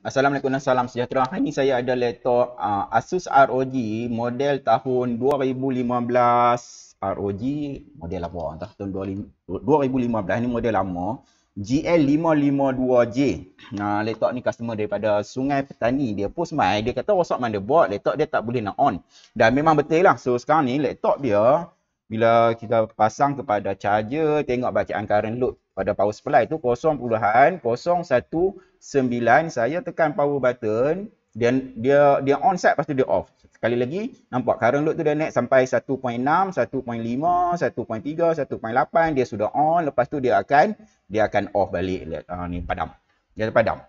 Assalamualaikum dan salam sejahtera. Hari ini saya ada laptop uh, Asus ROG model tahun 2015. ROG model apa? Entah tahun 2015. Ini model lama. GL552J. Nah, laptop ni customer daripada Sungai Petani. Dia post mai. Dia kata rosak motherboard. Laptop dia tak boleh nak on. Dan memang betul lah. So sekarang ni laptop dia bila kita pasang kepada charger, tengok bacaan current load pada power supply tu 0.019 saya tekan power button dan dia dia on set lepas dia off sekali lagi nampak current load tu dah naik sampai 1.6 1.5 1.3 1.8 dia sudah on lepas tu dia akan dia akan off balik uh, ni padam dia padam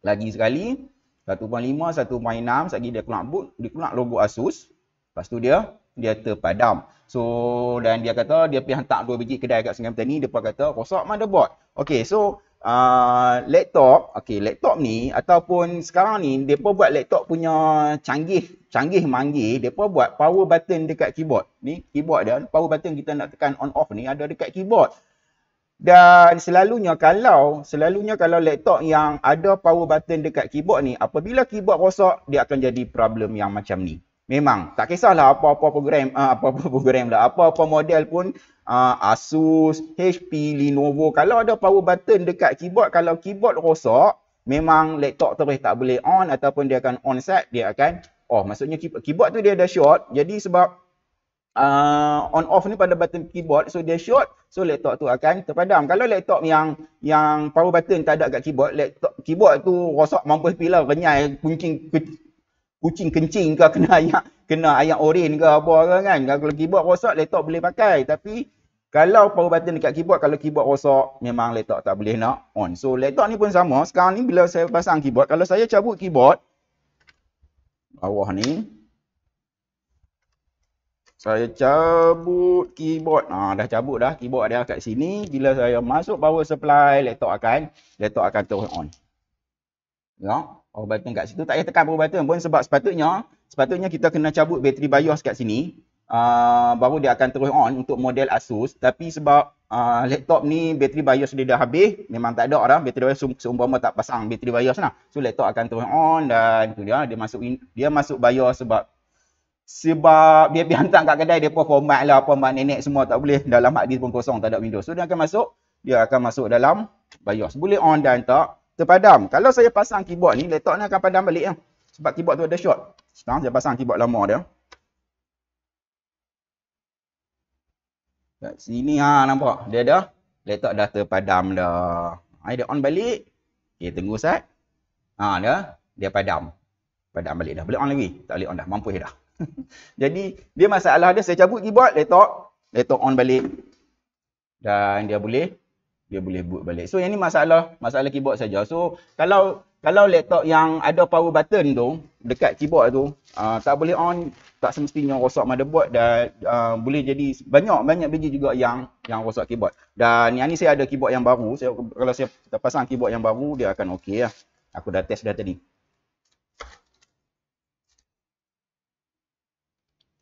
lagi sekali 1.5 1.6 lagi dia keluar boot dia keluar logo Asus lepas tu dia dia terpadam. So dan dia kata dia pergi hantar dua biji kedai kat Sungai Petani, pun kata kosak mana motherboard. Okay, so uh, laptop, okay laptop ni ataupun sekarang ni dia pun buat laptop punya canggih, canggih manggih, Dia pun buat power button dekat keyboard. Ni keyboard dia, power button kita nak tekan on off ni ada dekat keyboard. Dan selalunya kalau selalunya kalau laptop yang ada power button dekat keyboard ni apabila keyboard rosak dia akan jadi problem yang macam ni. Memang tak kisahlah apa-apa program ah, apa-apa program lah apa-apa model pun ah, Asus, HP, Lenovo kalau ada power button dekat keyboard kalau keyboard rosak memang laptop terus tak boleh on ataupun dia akan on set dia akan oh maksudnya keyboard tu dia ada short jadi sebab uh, ah, on off ni pada button keyboard so dia short so laptop tu akan terpadam kalau laptop yang yang power button tak ada kat keyboard laptop keyboard tu rosak mampus pilah renyai kuncing kucing kencing ke kena ayak kena ayam oren ke apa ke kan kalau keyboard rosak laptop boleh pakai tapi kalau power button dekat keyboard kalau keyboard rosak memang laptop tak boleh nak on so laptop ni pun sama sekarang ni bila saya pasang keyboard kalau saya cabut keyboard bawah ni saya cabut keyboard. Ah, dah cabut dah keyboard dia kat sini. Bila saya masuk power supply, laptop akan laptop akan terus on. Ya, power button kat situ. Tak payah tekan power button pun sebab sepatutnya, sepatutnya kita kena cabut bateri BIOS kat sini. Uh, baru dia akan terus on untuk model Asus. Tapi sebab uh, laptop ni bateri BIOS dia dah habis, memang tak ada orang. Bateri BIOS seumpama tak pasang bateri BIOS lah. So laptop akan terus on dan tu dia, dia masuk in, dia masuk BIOS sebab sebab dia pergi hantar kat kedai, dia pun format lah, apa mak nenek semua tak boleh. Dalam hard disk pun kosong, tak ada Windows. So dia akan masuk, dia akan masuk dalam BIOS. Boleh on dan tak terpadam. Kalau saya pasang keyboard ni, laptop ni akan padam balik. Ya? Sebab keyboard tu ada short. Sekarang saya pasang keyboard lama dia. Kat sini ha, nampak? Dia dah. Laptop dah terpadam dah. Ha, dia on balik. Okay, tunggu set. Ha, dia, dia padam. Padam balik dah. Boleh on lagi? Tak boleh on dah. Mampu dah. Jadi, dia masalah dia. Saya cabut keyboard, laptop. Laptop on balik. Dan dia boleh dia boleh boot balik. So yang ni masalah masalah keyboard saja. So kalau kalau laptop yang ada power button tu dekat keyboard tu uh, tak boleh on tak semestinya rosak motherboard dan uh, boleh jadi banyak banyak biji juga yang yang rosak keyboard. Dan yang ni saya ada keyboard yang baru. Saya kalau saya pasang keyboard yang baru dia akan okey ya. Aku dah test dah tadi.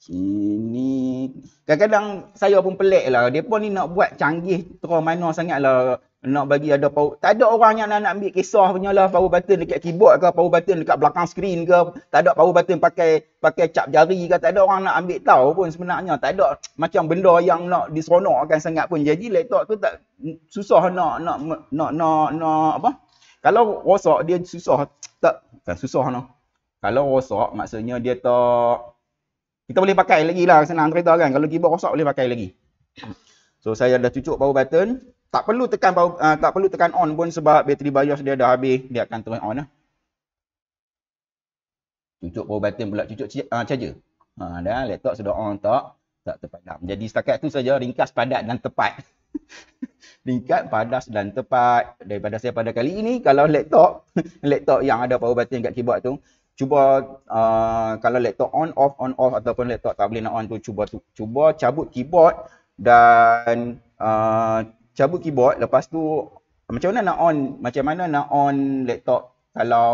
Sini kadang-kadang saya pun pelik lah. Dia pun ni nak buat canggih terang mana sangat lah. Nak bagi ada power. Tak ada orang yang nak, nak ambil kisah punya lah power button dekat keyboard ke, power button dekat belakang screen ke. Tak ada power button pakai pakai cap jari ke. Tak ada orang nak ambil tahu pun sebenarnya. Tak ada macam benda yang nak diseronokkan sangat pun. Jadi laptop tu tak susah nak nak nak nak, nak apa. Kalau rosak dia susah tak tak susah noh. Kalau rosak maksudnya dia tak kita boleh pakai lagi lah senang kereta kan kalau keyboard rosak boleh pakai lagi so saya dah cucuk power button tak perlu tekan power, uh, tak perlu tekan on pun sebab bateri BIOS dia dah habis dia akan turn on lah cucuk power button pula cucuk uh, charger ha, ah, dan laptop sudah on tak tak terpadam lah. jadi setakat tu saja ringkas padat dan tepat ringkas padas dan tepat daripada saya pada kali ini kalau laptop laptop yang ada power button kat keyboard tu cuba uh, kalau laptop on off on off ataupun laptop tak boleh nak on tu cuba tu, cuba cabut keyboard dan uh, cabut keyboard lepas tu macam mana nak on macam mana nak on laptop kalau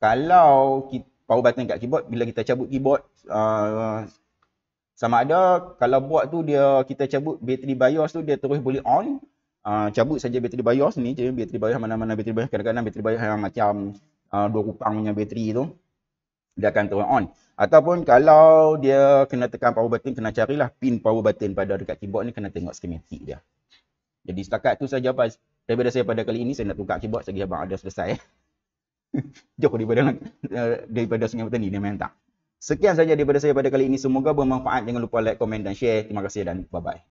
kalau power button kat keyboard bila kita cabut keyboard uh, sama ada kalau buat tu dia kita cabut bateri BIOS tu dia terus boleh on uh, cabut saja bateri BIOS ni jadi bateri BIOS mana-mana bateri BIOS kadang-kadang bateri BIOS yang macam uh, dua kupang punya bateri tu dia akan turun on ataupun kalau dia kena tekan power button kena carilah pin power button pada dekat keyboard ni kena tengok schematic dia jadi setakat tu saja pas daripada saya pada kali ini saya nak tukar keyboard segi abang ada selesai eh jauh daripada uh, daripada sungai button ni dia main tak Sekian saja daripada saya pada kali ini. Semoga bermanfaat. Jangan lupa like, komen dan share. Terima kasih dan bye-bye.